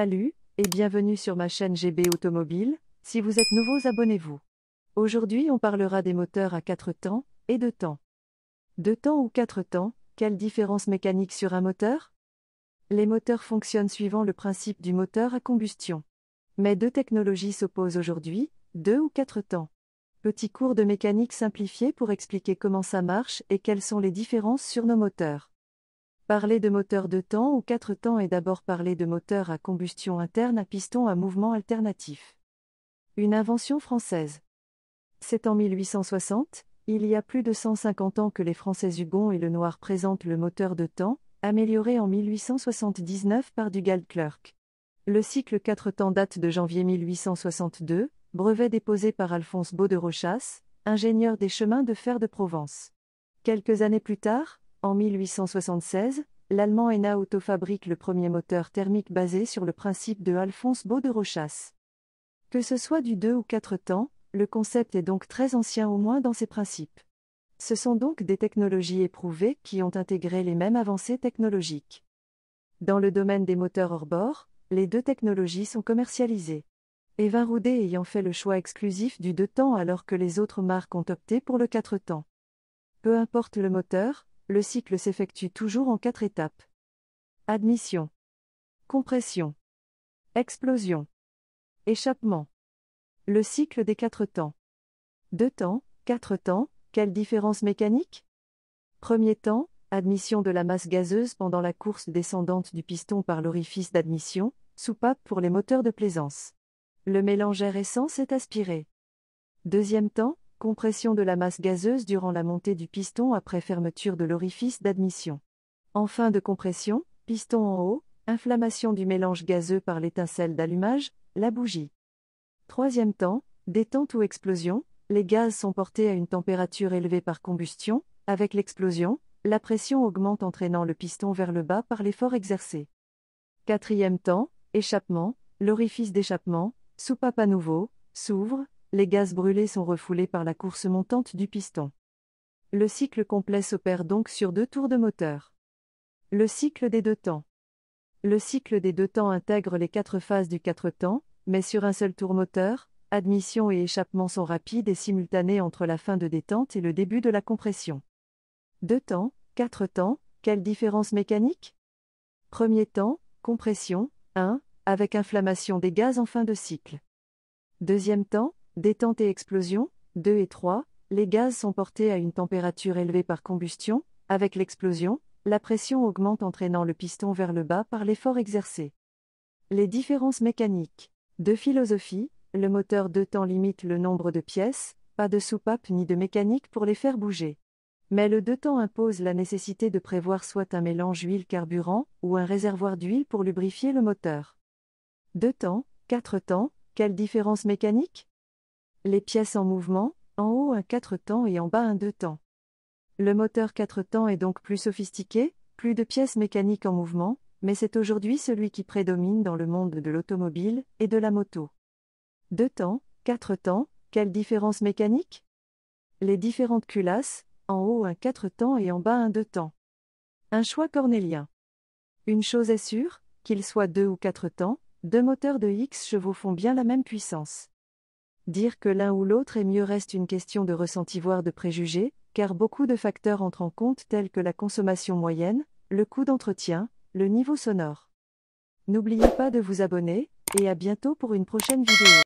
Salut, et bienvenue sur ma chaîne GB Automobile, si vous êtes nouveaux abonnez-vous. Aujourd'hui on parlera des moteurs à 4 temps, et 2 temps. 2 temps ou 4 temps, quelle différence mécanique sur un moteur Les moteurs fonctionnent suivant le principe du moteur à combustion. Mais deux technologies s'opposent aujourd'hui, 2 ou 4 temps. Petit cours de mécanique simplifié pour expliquer comment ça marche et quelles sont les différences sur nos moteurs. Parler de moteur de temps ou quatre temps est d'abord parler de moteur à combustion interne à piston à mouvement alternatif. Une invention française. C'est en 1860, il y a plus de 150 ans que les Français Hugon et Lenoir présentent le moteur de temps, amélioré en 1879 par Dugald Clerk. Le cycle quatre temps date de janvier 1862, brevet déposé par Alphonse Beau de Rochas, ingénieur des chemins de fer de Provence. Quelques années plus tard, en 1876, l'Allemand ENA Auto fabrique le premier moteur thermique basé sur le principe de Alphonse Beau de Rochas. Que ce soit du 2 ou 4 temps, le concept est donc très ancien au moins dans ses principes. Ce sont donc des technologies éprouvées qui ont intégré les mêmes avancées technologiques. Dans le domaine des moteurs hors-bord, les deux technologies sont commercialisées. Evin Roudet ayant fait le choix exclusif du 2 temps alors que les autres marques ont opté pour le 4 temps. Peu importe le moteur, le cycle s'effectue toujours en quatre étapes. Admission. Compression. Explosion. Échappement. Le cycle des quatre temps. Deux temps, quatre temps, quelle différence mécanique Premier temps, admission de la masse gazeuse pendant la course descendante du piston par l'orifice d'admission, soupape pour les moteurs de plaisance. Le mélange air-essence est aspiré. Deuxième temps, compression de la masse gazeuse durant la montée du piston après fermeture de l'orifice d'admission. En fin de compression, piston en haut, inflammation du mélange gazeux par l'étincelle d'allumage, la bougie. Troisième temps, détente ou explosion, les gaz sont portés à une température élevée par combustion, avec l'explosion, la pression augmente entraînant le piston vers le bas par l'effort exercé. Quatrième temps, échappement, l'orifice d'échappement, soupape à nouveau, s'ouvre, les gaz brûlés sont refoulés par la course montante du piston. Le cycle complet s'opère donc sur deux tours de moteur. Le cycle des deux temps. Le cycle des deux temps intègre les quatre phases du quatre temps, mais sur un seul tour moteur, admission et échappement sont rapides et simultanés entre la fin de détente et le début de la compression. Deux temps, quatre temps, quelle différence mécanique Premier temps, compression, 1, avec inflammation des gaz en fin de cycle. Deuxième temps, Détente et explosion 2 et 3. Les gaz sont portés à une température élevée par combustion. Avec l'explosion, la pression augmente entraînant le piston vers le bas par l'effort exercé. Les différences mécaniques. De philosophie, le moteur de temps limite le nombre de pièces, pas de soupape ni de mécanique pour les faire bouger. Mais le deux temps impose la nécessité de prévoir soit un mélange huile-carburant ou un réservoir d'huile pour lubrifier le moteur. Deux temps, quatre temps, quelle différence mécanique les pièces en mouvement, en haut un 4 temps et en bas un 2 temps. Le moteur 4 temps est donc plus sophistiqué, plus de pièces mécaniques en mouvement, mais c'est aujourd'hui celui qui prédomine dans le monde de l'automobile et de la moto. 2 temps, 4 temps, quelle différence mécanique Les différentes culasses, en haut un 4 temps et en bas un 2 temps. Un choix cornélien. Une chose est sûre, qu'il soit 2 ou 4 temps, deux moteurs de X chevaux font bien la même puissance. Dire que l'un ou l'autre est mieux reste une question de ressenti voire de préjugés, car beaucoup de facteurs entrent en compte tels que la consommation moyenne, le coût d'entretien, le niveau sonore. N'oubliez pas de vous abonner, et à bientôt pour une prochaine vidéo.